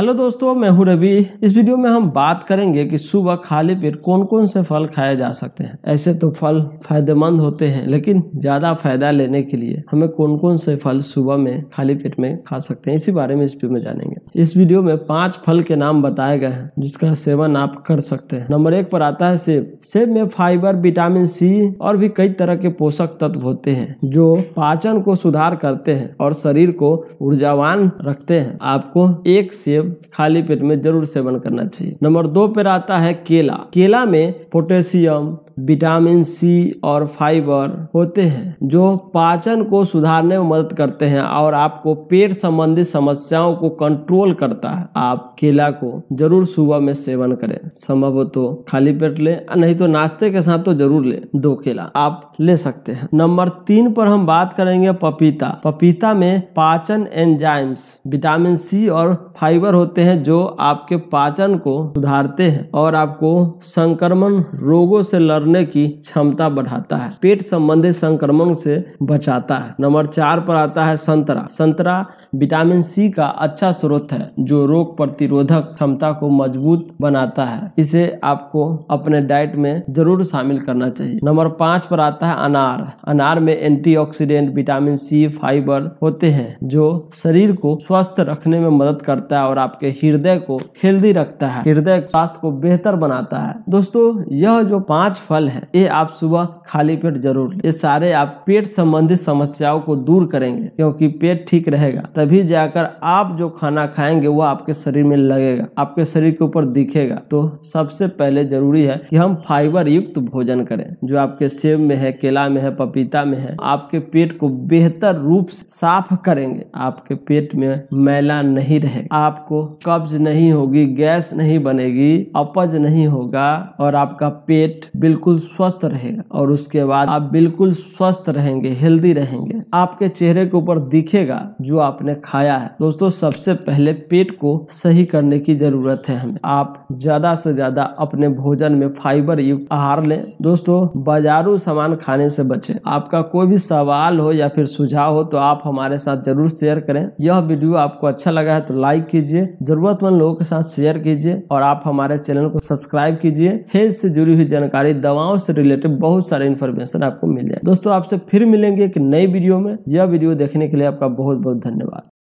hello दोस्तों मैं हूं रवि इस वीडियो में हम बात करेंगे कि सुबह खाली पेट कौन कौन से फल खाए जा सकते हैं ऐसे तो फल फायदेमंद होते हैं लेकिन ज़्यादा फायदा लेने के लिए हमें कौन कौन से फल सुबह में खाली पेट में खा सकते हैं इसी बारे में इस वीडियो में जानेंगे इस वीडियो में पांच फल के नाम बताए गए हैं जिसका सेवन आप कर सकते हैं नंबर एक पर आता है सेब सेब में फाइबर विटामिन सी और भी कई तरह के पोषक तत्व होते हैं जो पाचन को सुधार करते हैं और शरीर को ऊर्जावान रखते हैं आपको एक सेब खाली पेट में जरूर सेवन करना चाहिए नंबर दो पर आता है केला केला में पोटेशियम विटामिन सी और फाइबर होते हैं जो पाचन को सुधारने में मदद करते हैं और आपको पेट संबंधित समस्याओं को कंट्रोल करता है आप केला को जरूर सुबह में सेवन करें संभव हो तो खाली पेट ले नहीं तो नाश्ते के साथ तो जरूर ले दो केला आप ले सकते हैं नंबर तीन पर हम बात करेंगे पपीता पपीता में पाचन एंजाइम्स विटामिन सी और फाइबर होते हैं जो आपके पाचन को सुधारते हैं और आपको संक्रमण रोगों से लड़ने करने की क्षमता बढ़ाता है पेट संबंधित संक्रमण से बचाता है नंबर चार पर आता है संतरा संतरा विटामिन सी का अच्छा स्रोत है जो रोग प्रतिरोधक क्षमता को मजबूत बनाता है इसे आपको अपने डाइट में जरूर शामिल करना चाहिए नंबर पाँच पर आता है अनार अनार में एंटीऑक्सीडेंट विटामिन सी फाइबर होते हैं जो शरीर को स्वस्थ रखने में मदद करता है और आपके हृदय को हेल्दी रखता है हृदय स्वास्थ्य को बेहतर बनाता है दोस्तों यह जो पांच फल फल है ये आप सुबह खाली पेट जरूर ये सारे आप पेट संबंधित समस्याओं को दूर करेंगे क्योंकि पेट ठीक रहेगा तभी जाकर आप जो खाना खाएंगे वो आपके शरीर में लगेगा आपके शरीर के ऊपर दिखेगा तो सबसे पहले जरूरी है कि हम फाइबर युक्त भोजन करें जो आपके सेब में है केला में है पपीता में है आपके पेट को बेहतर रूप से साफ करेंगे आपके पेट में मैला नहीं रहे आपको कब्ज नहीं होगी गैस नहीं बनेगी अपज नहीं होगा और आपका पेट बिल्कुल बिल्कुल स्वस्थ रहेगा और उसके बाद आप बिल्कुल स्वस्थ रहेंगे हेल्दी रहेंगे आपके चेहरे के ऊपर दिखेगा जो आपने खाया है दोस्तों सबसे पहले पेट को सही करने की जरूरत है हमें आप ज्यादा से ज्यादा अपने भोजन में फाइबर युक्त आहार लें दोस्तों बाजारू सामान खाने से बचें आपका कोई भी सवाल हो या फिर सुझाव हो तो आप हमारे साथ जरूर शेयर करें यह वीडियो आपको अच्छा लगा है तो लाइक कीजिए जरूरतमंद लोगों के साथ शेयर कीजिए और आप हमारे चैनल को सब्सक्राइब कीजिए हेल्थ से जुड़ी हुई जानकारी दवाओं से रिलेटेड बहुत सारे इन्फॉर्मेशन आपको मिल जाए दोस्तों आपसे फिर मिलेंगे एक नई वीडियो में यह वीडियो देखने के लिए आपका बहुत बहुत धन्यवाद